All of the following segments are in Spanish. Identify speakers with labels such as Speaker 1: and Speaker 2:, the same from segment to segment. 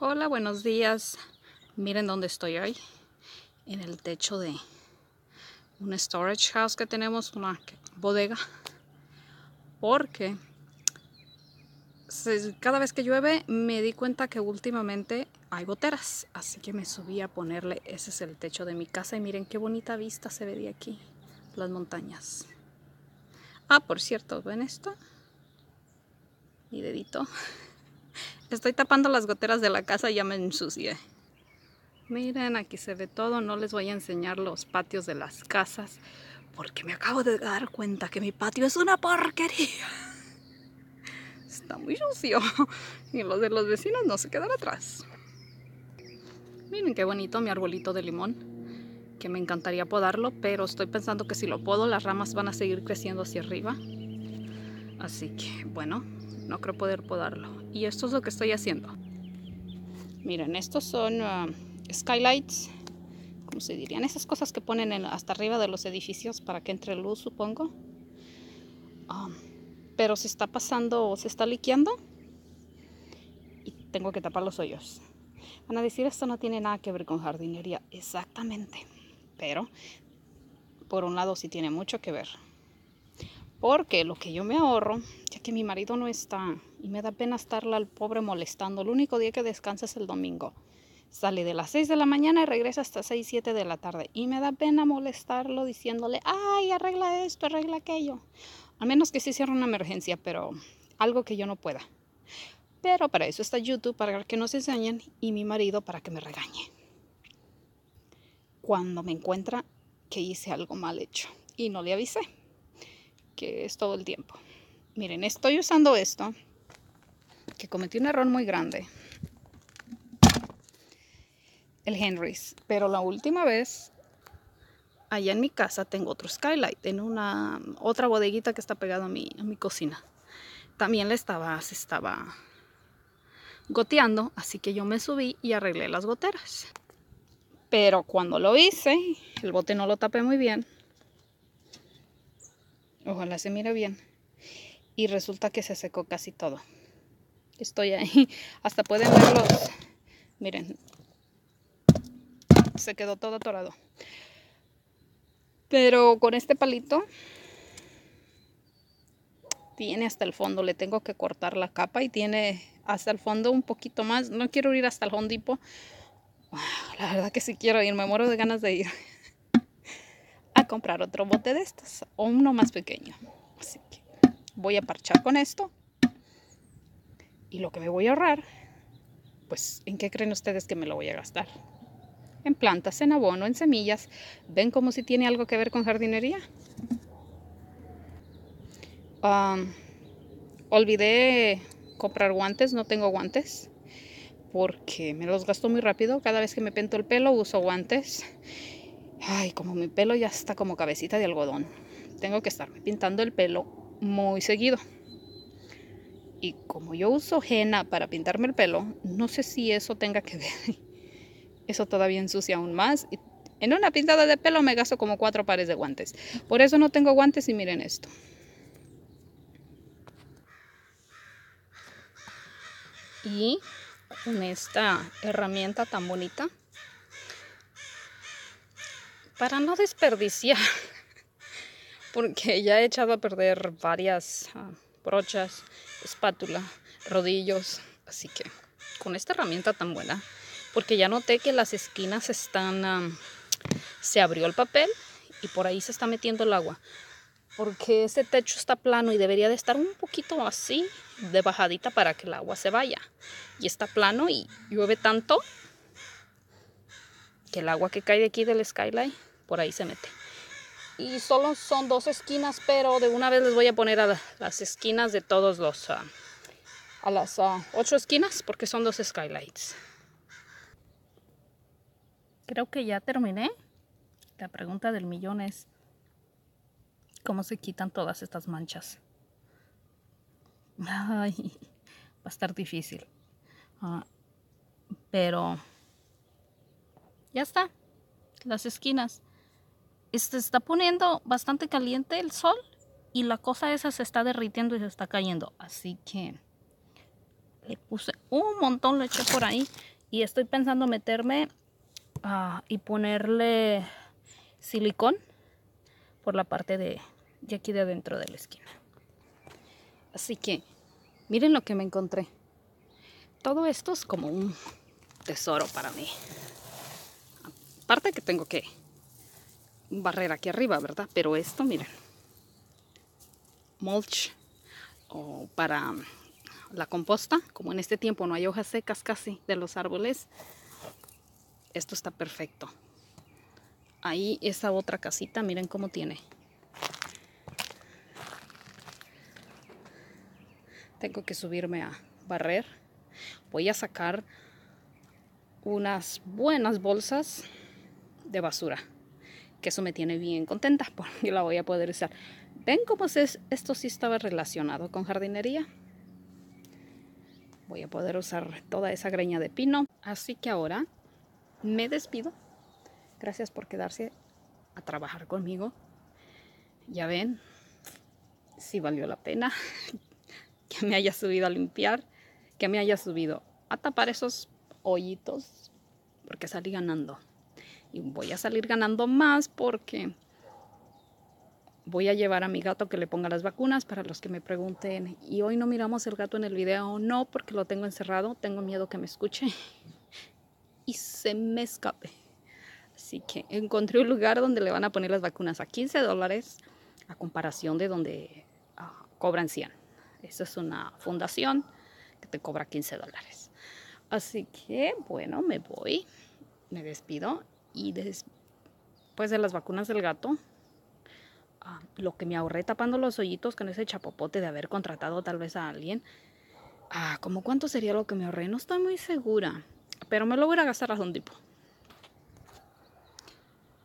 Speaker 1: Hola, buenos días. Miren dónde estoy hoy. En el techo de un storage house que tenemos, una bodega. Porque cada vez que llueve me di cuenta que últimamente hay goteras. Así que me subí a ponerle, ese es el techo de mi casa. Y miren qué bonita vista se ve de aquí, las montañas. Ah, por cierto, ¿ven esto? Mi dedito. Estoy tapando las goteras de la casa y ya me ensucié. Miren, aquí se ve todo. No les voy a enseñar los patios de las casas porque me acabo de dar cuenta que mi patio es una porquería. Está muy sucio. Y los de los vecinos no se quedan atrás. Miren qué bonito mi arbolito de limón. Que me encantaría podarlo, pero estoy pensando que si lo puedo las ramas van a seguir creciendo hacia arriba. Así que, bueno, no creo poder podarlo. Y esto es lo que estoy haciendo. Miren, estos son ah, skylights, ¿cómo se dirían? Esas cosas que ponen hasta arriba de los edificios para que entre luz, supongo. Ah, pero se está pasando o se está liqueando y tengo que tapar los hoyos. Van a decir, esto no tiene nada que ver con jardinería. Exactamente. Pero, por un lado, sí tiene mucho que ver. Porque lo que yo me ahorro, ya que mi marido no está y me da pena estarle al pobre molestando, el único día que descansa es el domingo. Sale de las 6 de la mañana y regresa hasta 6, 7 de la tarde. Y me da pena molestarlo diciéndole, ay, arregla esto, arregla aquello. A menos que sí cierre una emergencia, pero algo que yo no pueda. Pero para eso está YouTube, para que nos enseñen, y mi marido para que me regañe. Cuando me encuentra que hice algo mal hecho y no le avisé que es todo el tiempo. Miren, estoy usando esto, que cometí un error muy grande. El Henry's. Pero la última vez, allá en mi casa, tengo otro Skylight, en una otra bodeguita que está pegada a mi, a mi cocina. También le estaba, se estaba goteando, así que yo me subí y arreglé las goteras. Pero cuando lo hice, el bote no lo tapé muy bien, Ojalá se mire bien. Y resulta que se secó casi todo. Estoy ahí. Hasta pueden verlos. Miren. Se quedó todo atorado. Pero con este palito tiene hasta el fondo. Le tengo que cortar la capa y tiene hasta el fondo un poquito más. No quiero ir hasta el Hondipo. La verdad que sí quiero ir. Me muero de ganas de ir a comprar otro bote de estas o uno más pequeño. Así que voy a parchar con esto y lo que me voy a ahorrar, pues ¿en qué creen ustedes que me lo voy a gastar? En plantas, en abono, en semillas. ¿Ven como si tiene algo que ver con jardinería? olvidé comprar guantes, no tengo guantes porque me los gasto muy rápido. Cada vez que me pento el pelo uso guantes Ay, como mi pelo ya está como cabecita de algodón. Tengo que estarme pintando el pelo muy seguido. Y como yo uso henna para pintarme el pelo, no sé si eso tenga que ver. Eso todavía ensucia aún más. en una pintada de pelo me gasto como cuatro pares de guantes. Por eso no tengo guantes y miren esto. Y con esta herramienta tan bonita para no desperdiciar, porque ya he echado a perder varias ah, brochas, espátula, rodillos, así que con esta herramienta tan buena, porque ya noté que las esquinas están, se abrió el papel y por ahí se está metiendo el agua, porque este techo está plano y debería de estar un poquito así, de bajadita para que el agua se vaya. Y está plano y llueve tanto que el agua que cae de aquí del skyline por ahí se mete. Y solo son dos esquinas, pero de una vez les voy a poner a las esquinas de todos los, ah, a las ah, ocho esquinas, porque son dos skylights. Creo que ya terminé. La pregunta del millón es, ¿cómo se quitan todas estas manchas? Ay, va a estar difícil. Ah, pero ya está. Las esquinas se este, está poniendo bastante caliente el sol y la cosa esa se está derritiendo y se está cayendo. Así que le puse un montón, le eché por ahí y estoy pensando meterme ah, y ponerle silicón por la parte de, de aquí de adentro de la esquina. Así que miren lo que me encontré. Todo esto es como un tesoro para mí. Aparte que tengo que barrera aquí arriba, ¿verdad? Pero esto, miren, mulch o para la composta, como en este tiempo no hay hojas secas casi de los árboles, esto está perfecto. Ahí esa otra casita, miren cómo tiene. Tengo que subirme a barrer. Voy a sacar unas buenas bolsas de basura que eso me tiene bien contenta porque la voy a poder usar. ¿Ven cómo es? esto sí estaba relacionado con jardinería? Voy a poder usar toda esa greña de pino. Así que ahora me despido. Gracias por quedarse a trabajar conmigo. Ya ven, si sí valió la pena que me haya subido a limpiar, que me haya subido a tapar esos hoyitos, porque salí ganando y voy a salir ganando más porque voy a llevar a mi gato que le ponga las vacunas para los que me pregunten, y hoy no miramos el gato en el video, no, porque lo tengo encerrado, tengo miedo que me escuche y se me escape. Así que encontré un lugar donde le van a poner las vacunas a 15 dólares a comparación de donde ah, cobran 100. Esa es una fundación que te cobra 15 dólares. Así que bueno, me voy, me despido y después de las vacunas del gato, ah, lo que me ahorré tapando los hoyitos con ese chapopote de haber contratado tal vez a alguien, ah, como cuánto sería lo que me ahorré, no estoy muy segura, pero me lo voy a gastar a un tipo.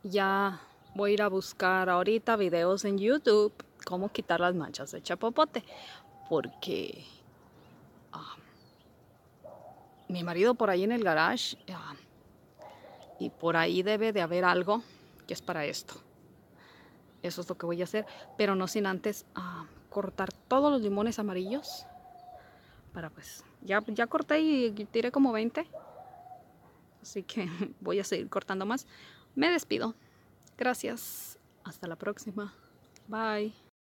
Speaker 1: Ya voy a ir a buscar ahorita videos en YouTube cómo quitar las manchas de chapopote, porque ah, mi marido por ahí en el garage... Ah, y por ahí debe de haber algo que es para esto. Eso es lo que voy a hacer, pero no sin antes ah, cortar todos los limones amarillos para pues, ya, ya corté y tiré como 20, así que voy a seguir cortando más. Me despido. Gracias. Hasta la próxima. Bye.